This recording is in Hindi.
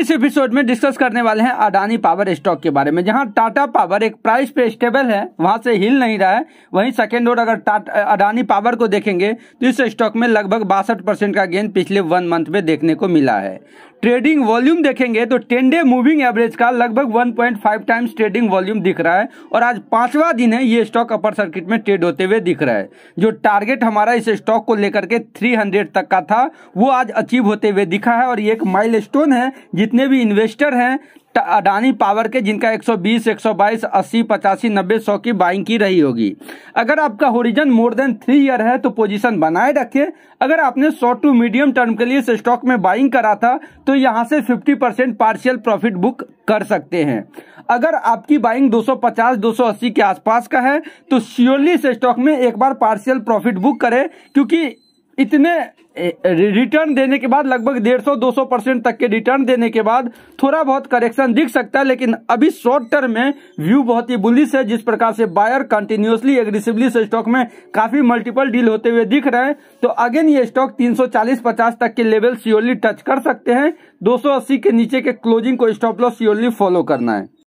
इस एपिसोड में डिस्कस करने वाले हैं अडानी पावर स्टॉक के बारे में जहां टाटा पावर एक प्राइस पे स्टेबल है वहां से हिल नहीं रहा है वहीं सेकेंड और अगर टाटा अडानी पावर को देखेंगे तो इस स्टॉक में लगभग बासठ परसेंट का गेन पिछले वन मंथ में देखने को मिला है ट्रेडिंग वॉल्यूम देखेंगे तो टेन डे मूविंग एवरेज का लगभग वन टाइम्स ट्रेडिंग वॉल्यूम दिख रहा है और आज पांचवा दिन है ये स्टॉक अपर सर्किट में ट्रेड होते हुए दिख रहा है जो टारगेट हमारा इस स्टॉक को लेकर के थ्री तक का था वो आज अचीव होते हुए दिखा है और ये एक माइल है जितने भी इन्वेस्टर हैं अडानी पावर के जिनका 120, 122, 80, 85, 90, 100 की बाइंग की रही होगी अगर आपका horizon more than three year है तो पोजीशन बनाए रखें अगर आपने शॉर्ट टू मीडियम टर्म के लिए स्टॉक में बाइंग करा था तो यहाँ से 50 परसेंट पार्शियल प्रॉफिट बुक कर सकते हैं अगर आपकी बाइंग 250, 280 के आसपास का है तो श्योरली स्टॉक में एक बार पार्शियल प्रॉफिट बुक करें क्योंकि इतने रिटर्न देने के बाद लगभग डेढ़ सौ दो सौ परसेंट तक के रिटर्न देने के बाद थोड़ा बहुत करेक्शन दिख सकता है लेकिन अभी शॉर्ट टर्म में व्यू बहुत ही बुलिस है जिस प्रकार से बायर कंटिन्यूसली एग्रेसिवली स्टॉक में काफी मल्टीपल डील होते हुए दिख रहे हैं तो अगेन ये स्टॉक 340-50 तक के लेवल सियोरली टच कर सकते हैं अस्सी के नीचे के क्लोजिंग को स्टॉप लॉस सियोरली फॉलो करना है